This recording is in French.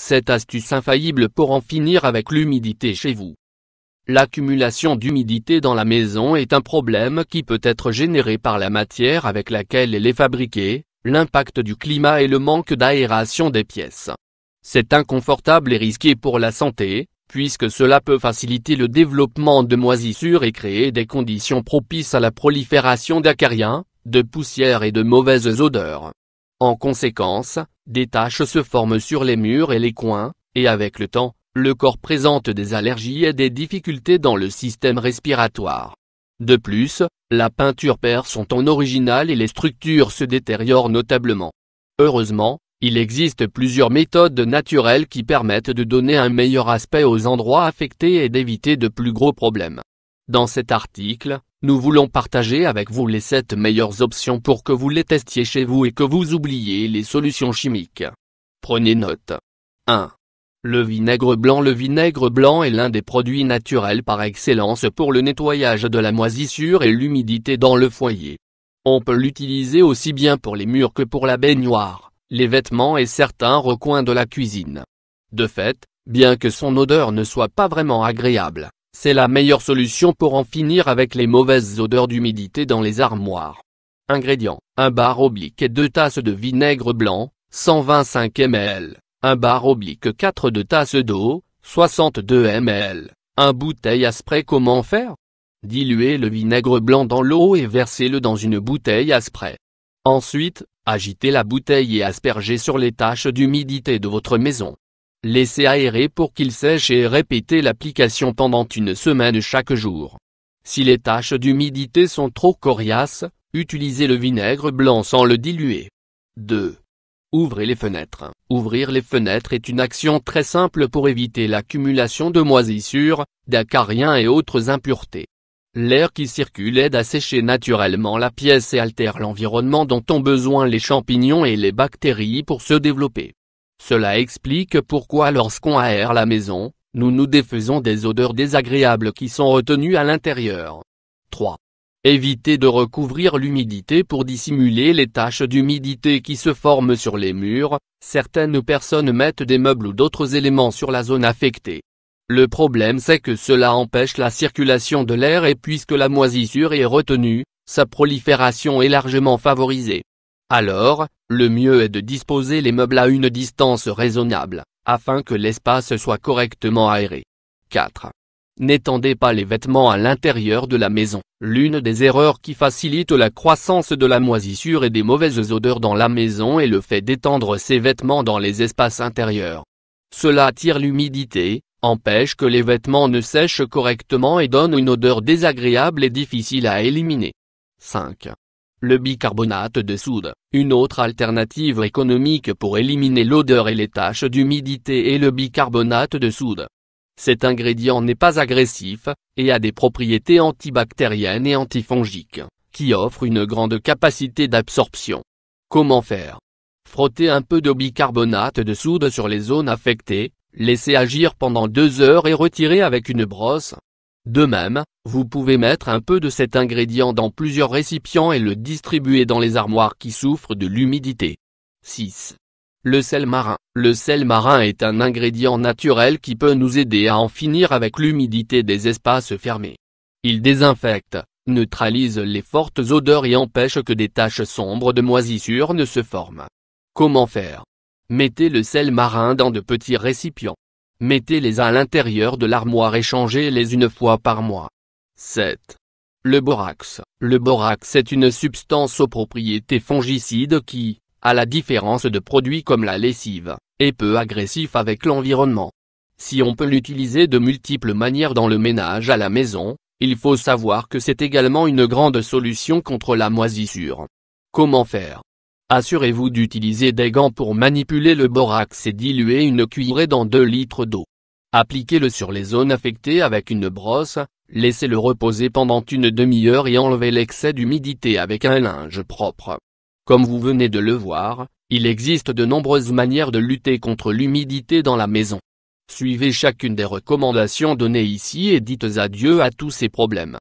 cette astuce infaillible pour en finir avec l'humidité chez vous. L'accumulation d'humidité dans la maison est un problème qui peut être généré par la matière avec laquelle elle est fabriquée, l'impact du climat et le manque d'aération des pièces. C'est inconfortable et risqué pour la santé, puisque cela peut faciliter le développement de moisissures et créer des conditions propices à la prolifération d'acariens, de poussières et de mauvaises odeurs. En conséquence, des taches se forment sur les murs et les coins, et avec le temps, le corps présente des allergies et des difficultés dans le système respiratoire. De plus, la peinture perd son ton original et les structures se détériorent notablement. Heureusement, il existe plusieurs méthodes naturelles qui permettent de donner un meilleur aspect aux endroits affectés et d'éviter de plus gros problèmes. Dans cet article, nous voulons partager avec vous les 7 meilleures options pour que vous les testiez chez vous et que vous oubliez les solutions chimiques. Prenez note. 1. Le vinaigre blanc Le vinaigre blanc est l'un des produits naturels par excellence pour le nettoyage de la moisissure et l'humidité dans le foyer. On peut l'utiliser aussi bien pour les murs que pour la baignoire, les vêtements et certains recoins de la cuisine. De fait, bien que son odeur ne soit pas vraiment agréable, c'est la meilleure solution pour en finir avec les mauvaises odeurs d'humidité dans les armoires. Ingrédients, un bar oblique et deux tasses de vinaigre blanc, 125 ml, un bar oblique 4 de tasses d'eau, 62 ml, Un bouteille à spray comment faire Diluez le vinaigre blanc dans l'eau et versez-le dans une bouteille à spray. Ensuite, agitez la bouteille et aspergez sur les taches d'humidité de votre maison. Laissez aérer pour qu'il sèche et répétez l'application pendant une semaine chaque jour. Si les taches d'humidité sont trop coriaces, utilisez le vinaigre blanc sans le diluer. 2. Ouvrez les fenêtres. Ouvrir les fenêtres est une action très simple pour éviter l'accumulation de moisissures, d'acariens et autres impuretés. L'air qui circule aide à sécher naturellement la pièce et altère l'environnement dont ont besoin les champignons et les bactéries pour se développer. Cela explique pourquoi lorsqu'on aère la maison, nous nous défaisons des odeurs désagréables qui sont retenues à l'intérieur. 3. Évitez de recouvrir l'humidité pour dissimuler les taches d'humidité qui se forment sur les murs, certaines personnes mettent des meubles ou d'autres éléments sur la zone affectée. Le problème c'est que cela empêche la circulation de l'air et puisque la moisissure est retenue, sa prolifération est largement favorisée. Alors, le mieux est de disposer les meubles à une distance raisonnable, afin que l'espace soit correctement aéré. 4. N'étendez pas les vêtements à l'intérieur de la maison. L'une des erreurs qui facilite la croissance de la moisissure et des mauvaises odeurs dans la maison est le fait d'étendre ses vêtements dans les espaces intérieurs. Cela attire l'humidité, empêche que les vêtements ne sèchent correctement et donne une odeur désagréable et difficile à éliminer. 5 le bicarbonate de soude, une autre alternative économique pour éliminer l'odeur et les taches d'humidité est le bicarbonate de soude. Cet ingrédient n'est pas agressif, et a des propriétés antibactériennes et antifongiques, qui offrent une grande capacité d'absorption. Comment faire Frottez un peu de bicarbonate de soude sur les zones affectées, laissez agir pendant deux heures et retirez avec une brosse, de même, vous pouvez mettre un peu de cet ingrédient dans plusieurs récipients et le distribuer dans les armoires qui souffrent de l'humidité. 6. Le sel marin. Le sel marin est un ingrédient naturel qui peut nous aider à en finir avec l'humidité des espaces fermés. Il désinfecte, neutralise les fortes odeurs et empêche que des taches sombres de moisissure ne se forment. Comment faire Mettez le sel marin dans de petits récipients. Mettez-les à l'intérieur de l'armoire et changez-les une fois par mois. 7. Le borax. Le borax est une substance aux propriétés fongicides qui, à la différence de produits comme la lessive, est peu agressif avec l'environnement. Si on peut l'utiliser de multiples manières dans le ménage à la maison, il faut savoir que c'est également une grande solution contre la moisissure. Comment faire Assurez-vous d'utiliser des gants pour manipuler le borax et diluer une cuillerée dans 2 litres d'eau. Appliquez-le sur les zones affectées avec une brosse, laissez-le reposer pendant une demi-heure et enlevez l'excès d'humidité avec un linge propre. Comme vous venez de le voir, il existe de nombreuses manières de lutter contre l'humidité dans la maison. Suivez chacune des recommandations données ici et dites adieu à tous ces problèmes.